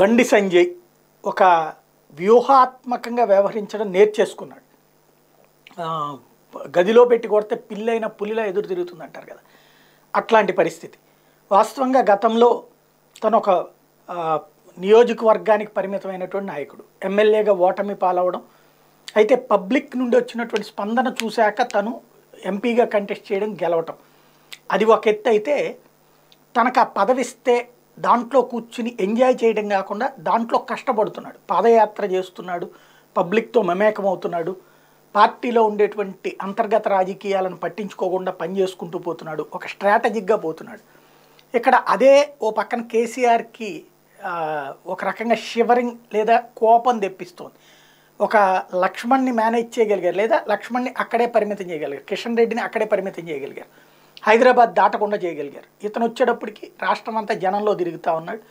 బండి సంజయ్ ఒక వ్యూహాత్మకంగా వ్యవహరించడం నేర్చేసుకున్నాడు గదిలో పెట్టి కొడితే పిల్లైన పులిలా ఎదురు తిరుగుతుంది అంటారు కదా అట్లాంటి పరిస్థితి వాస్తవంగా గతంలో తను ఒక నియోజకవర్గానికి పరిమితమైనటువంటి నాయకుడు ఎమ్మెల్యేగా ఓటమి పాలవడం అయితే పబ్లిక్ నుండి వచ్చినటువంటి స్పందన చూశాక తను ఎంపీగా కంటెస్ట్ చేయడం గెలవటం అది ఒక ఎత్తు అయితే తనకు ఆ పదవిస్తే దాంట్లో కూర్చుని ఎంజాయ్ చేయడం కాకుండా దాంట్లో కష్టపడుతున్నాడు పాదయాత్ర చేస్తున్నాడు పబ్లిక్తో మమేకం అవుతున్నాడు పార్టీలో ఉండేటువంటి అంతర్గత రాజకీయాలను పట్టించుకోకుండా పనిచేసుకుంటూ పోతున్నాడు ఒక స్ట్రాటజిక్గా పోతున్నాడు ఇక్కడ అదే ఓ పక్కన కేసీఆర్కి ఒక రకంగా షివరింగ్ లేదా కోపం తెప్పిస్తోంది ఒక లక్ష్మణ్ని మేనేజ్ చేయగలిగారు లేదా లక్ష్మణ్ని అక్కడే పరిమితం చేయగలిగారు కిషన్ రెడ్డిని అక్కడే పరిమితం చేయగలిగారు హైదరాబాద్ దాటకుండా చేయగలిగారు ఇతను వచ్చేటప్పటికి రాష్ట్రం అంతా జనంలో తిరుగుతూ ఉన్నాడు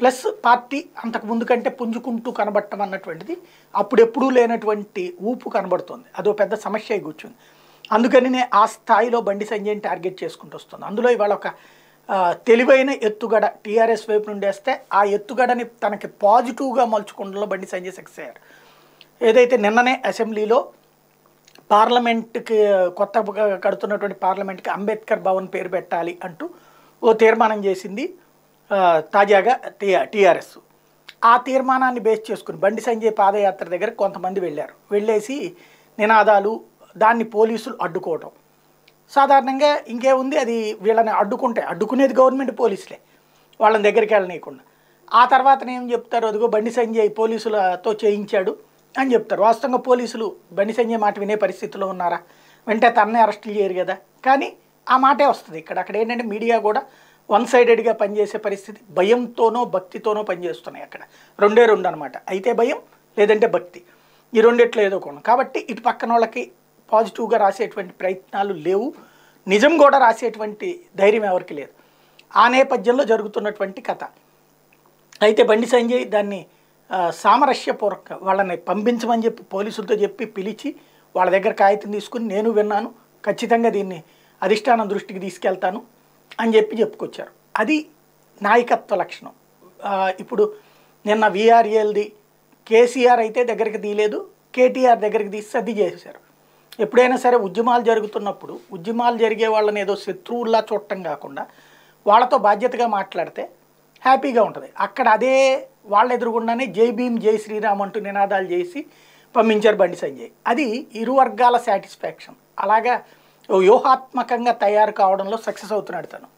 ప్లస్ పార్టీ అంతకు ముందు కంటే పుంజుకుంటూ కనబడటం అన్నటువంటిది అప్పుడెప్పుడూ లేనటువంటి ఊపు కనబడుతుంది అదో పెద్ద సమస్య కూర్చుంది అందుకని నేను ఆ స్థాయిలో బండి సంజయ్ని టార్గెట్ చేసుకుంటూ వస్తుంది అందులో ఇవాళ ఒక తెలివైన ఎత్తుగడ టీఆర్ఎస్ వైపు నుండి వేస్తే ఆ ఎత్తుగడని తనకి పాజిటివ్గా మలుచుకుండంలో బండి సంజయ్ సక్సెస్ అయ్యారు ఏదైతే నిన్ననే అసెంబ్లీలో పార్లమెంట్కి కొత్త కడుతున్నటువంటి పార్లమెంట్కి అంబేద్కర్ భవన్ పేరు పెట్టాలి అంటూ ఓ తీర్మానం చేసింది తాజాగా టీ టీఆర్ఎస్ ఆ తీర్మానాన్ని బేస్ చేసుకుని బండి సంజయ్ పాదయాత్ర దగ్గర కొంతమంది వెళ్ళారు వెళ్ళేసి నినాదాలు దాన్ని పోలీసులు అడ్డుకోవటం సాధారణంగా ఇంకేముంది అది వీళ్ళని అడ్డుకుంటే అడ్డుకునేది గవర్నమెంట్ పోలీసులే వాళ్ళని దగ్గరికి వెళ్ళనీయకుండా ఆ తర్వాత ఏం చెప్తారు అదిగో బండి సంజయ్ పోలీసులతో చేయించాడు అని చెప్తారు వాస్తవంగా పోలీసులు బండి సంజయ్ మాట వినే పరిస్థితిలో ఉన్నారా వెంటనే తనని అరెస్టులు చేయరు కదా కానీ ఆ మాటే వస్తుంది ఇక్కడ అక్కడ ఏంటంటే మీడియా కూడా వన్ సైడెడ్గా పనిచేసే పరిస్థితి భయంతోనో భక్తితోనో పనిచేస్తున్నాయి అక్కడ రెండే రెండు అనమాట అయితే భయం లేదంటే భక్తి ఈ రెండిట్లో ఏదో కొను కాబట్టి ఇటు పక్కన వాళ్ళకి పాజిటివ్గా రాసేటువంటి ప్రయత్నాలు లేవు నిజం కూడా రాసేటువంటి ధైర్యం ఎవరికి లేదు ఆ నేపథ్యంలో జరుగుతున్నటువంటి కథ అయితే బండి సంజయ్ దాన్ని సామరస్యపూర్వక వాళ్ళని పంపించమని చెప్పి పోలీసులతో చెప్పి పిలిచి వాళ్ళ దగ్గర కాగితం తీసుకుని నేను విన్నాను ఖచ్చితంగా దీన్ని అధిష్టానం దృష్టికి తీసుకెళ్తాను అని చెప్పి చెప్పుకొచ్చారు అది నాయకత్వ లక్షణం ఇప్పుడు నిన్న విఆర్ఏల్ది కేసీఆర్ e అయితే దగ్గరికి తీయలేదు కేటీఆర్ దగ్గరికి తీసి సర్ది చేశారు ఎప్పుడైనా సరే ఉద్యమాలు జరుగుతున్నప్పుడు ఉద్యమాలు జరిగే వాళ్ళని ఏదో శత్రువుల్లా చూడటం కాకుండా వాళ్ళతో బాధ్యతగా మాట్లాడితే హ్యాపీగా ఉంటుంది అక్కడ అదే వాళ్ళ ఎదురుగుండానే జై భీమ్ జై శ్రీరామ్ అంటూ నినాదాలు చేసి పంపించారు బండి సంజయ్ అది ఇరు వర్గాల సాటిస్ఫాక్షన్ అలాగా వ్యూహాత్మకంగా తయారు కావడంలో సక్సెస్ అవుతున్నాడు తను